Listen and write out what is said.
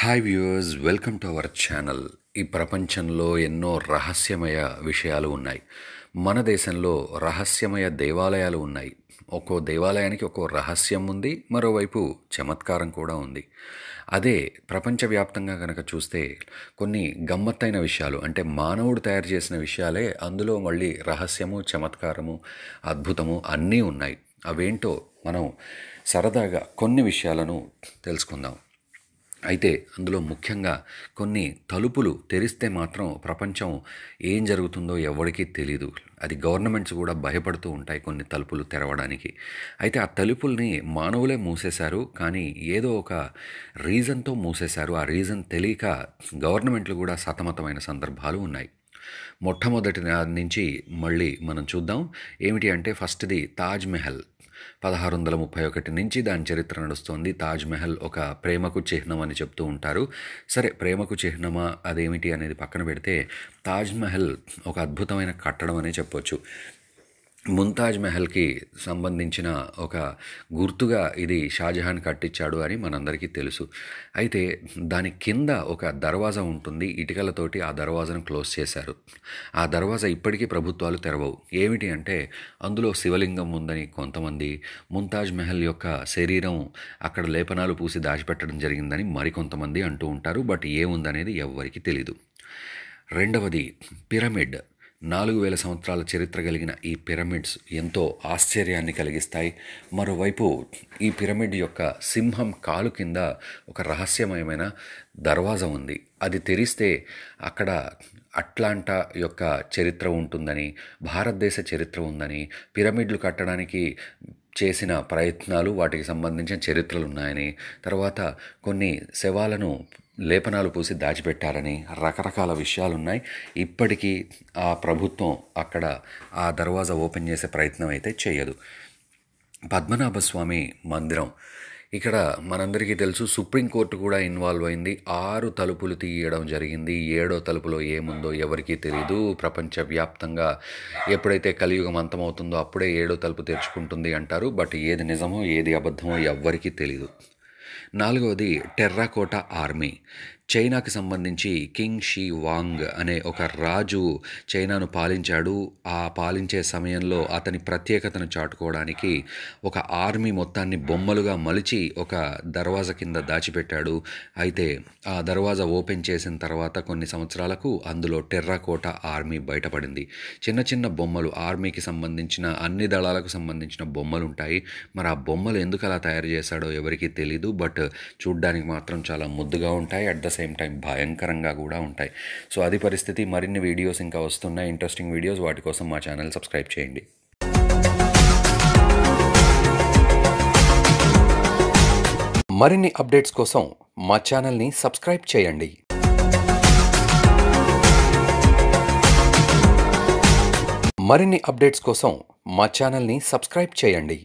hi viewers welcome to our channel ఈ ప్రపంచంలో ఎన్నో రహస్యమయ విషయాలు ఉన్నాయి మన దేశంలో రహస్యమయ దేవాలయాలు ఉన్నాయి ఒక్కో దేవాలయానికి ఒక్కో రహస్యం ఉంది మరోవైపు చమత్కారం కూడా ఉంది అదే ప్రపంచవ్యాప్తంగా కనుక చూస్తే కొన్ని గమ్మత్తైన విషయాలు అంటే మానవుడు తయారు చేసిన విషయాలే అందులో మళ్ళీ రహస్యము చమత్కారము అద్భుతము అన్నీ ఉన్నాయి అవేంటో మనం సరదాగా కొన్ని విషయాలను తెలుసుకుందాం అయితే అందులో ముఖ్యంగా కొన్ని తలుపులు తెరిస్తే మాత్రం ప్రపంచం ఏం జరుగుతుందో ఎవరికీ తెలియదు అది గవర్నమెంట్స్ కూడా భయపడుతూ ఉంటాయి కొన్ని తలుపులు తెరవడానికి అయితే ఆ తలుపుల్ని మానవులే మూసేశారు కానీ ఏదో ఒక రీజన్తో మూసేశారు ఆ రీజన్ తెలియక గవర్నమెంట్లు కూడా సతమతమైన సందర్భాలు ఉన్నాయి మొట్టమొదటి నుంచి మళ్ళీ మనం చూద్దాం ఏమిటి అంటే ఫస్ట్ది తాజ్మహల్ పదహారు వందల ముప్పై ఒకటి నుంచి దాని చరిత్ర నడుస్తోంది తాజ్మహల్ ఒక ప్రేమకు చిహ్నం అని చెప్తూ ఉంటారు సరే ప్రేమకు చిహ్నమా అదేమిటి అనేది పక్కన పెడితే తాజ్మహల్ ఒక అద్భుతమైన కట్టడం అనే చెప్పొచ్చు ముంతాజ్ మెహల్కి సంబంధించిన ఒక గుర్తుగా ఇది షాజహాన్ కట్టించాడు అని మనందరికీ తెలుసు అయితే దాని కింద ఒక దర్వాజా ఉంటుంది ఇటుకలతోటి ఆ దర్వాజాను క్లోజ్ చేశారు ఆ దర్వాజా ఇప్పటికీ ప్రభుత్వాలు తెరవవు ఏమిటి అంటే అందులో శివలింగం ఉందని కొంతమంది ముంతాజ్ మెహల్ యొక్క శరీరం అక్కడ లేపనాలు పూసి దాచిపెట్టడం జరిగిందని మరికొంతమంది అంటూ ఉంటారు బట్ ఏముందనేది ఎవ్వరికీ తెలీదు రెండవది పిరమిడ్ నాలుగు వేల సంవత్సరాల చరిత్ర కలిగిన ఈ పిరమిడ్స్ ఎంతో ఆశ్చర్యాన్ని కలిగిస్తాయి మరోవైపు ఈ పిరమిడ్ యొక్క సింహం కాలు కింద ఒక రహస్యమయమైన దర్వాజా ఉంది అది తెరిస్తే అక్కడ అట్లాంటా యొక్క చరిత్ర ఉంటుందని భారతదేశ చరిత్ర ఉందని పిరమిడ్లు కట్టడానికి చేసిన ప్రయత్నాలు వాటికి సంబంధించిన చరిత్రలు ఉన్నాయని తర్వాత కొన్ని శవాలను లేపనాలు పూసి దాచిపెట్టారని రకరకాల విషయాలున్నాయి ఇప్పటికీ ఆ ప్రభుత్వం అక్కడ ఆ దర్వాజా ఓపెన్ చేసే ప్రయత్నం అయితే చేయదు పద్మనాభస్వామి మందిరం ఇక్కడ మనందరికీ తెలుసు సుప్రీంకోర్టు కూడా ఇన్వాల్వ్ అయింది ఆరు తలుపులు తీయడం జరిగింది ఏడో తలుపులో ఏముందో ఎవరికీ తెలియదు ప్రపంచవ్యాప్తంగా ఎప్పుడైతే కలియుగం అంతమవుతుందో అప్పుడే ఏడో తలుపు తెరుచుకుంటుంది అంటారు బట్ ఏది నిజమో ఏది అబద్ధమో ఎవ్వరికీ తెలియదు నాలుగవది టెర్రాకోటా ఆర్మీ చైనాకి సంబంధించి కింగ్ షీ వాంగ్ అనే ఒక రాజు చైనాను పాలించాడు ఆ పాలించే సమయంలో అతని ప్రత్యేకతను చాటుకోవడానికి ఒక ఆర్మీ మొత్తాన్ని బొమ్మలుగా మలిచి ఒక దర్వాజా కింద దాచిపెట్టాడు అయితే ఆ దర్వాజా ఓపెన్ చేసిన తర్వాత కొన్ని సంవత్సరాలకు అందులో టెర్రకోట ఆర్మీ బయటపడింది చిన్న చిన్న బొమ్మలు ఆర్మీకి సంబంధించిన అన్ని దళాలకు సంబంధించిన బొమ్మలు ఉంటాయి మరి ఆ బొమ్మలు ఎందుకు అలా తయారు చేశాడో ఎవరికీ తెలీదు బట్ చూడ్డానికి మాత్రం చాలా ముద్దుగా ఉంటాయి అట్ ద సేమ్ టైం భయంకరంగా కూడా ఉంటాయి సో అది పరిస్థితి మరిన్ని వీడియోస్ ఇంకా వస్తున్నాయి ఇంట్రెస్టింగ్ వీడియోస్ వాటి కోసం మా ఛానల్ సబ్స్క్రైబ్ చేయండి మరిన్ని అప్డేట్స్ కోసం మా ఛానల్ని సబ్స్క్రైబ్ చేయండి మరిన్ని అప్డేట్స్ కోసం మా ఛానల్ని సబ్స్క్రైబ్ చేయండి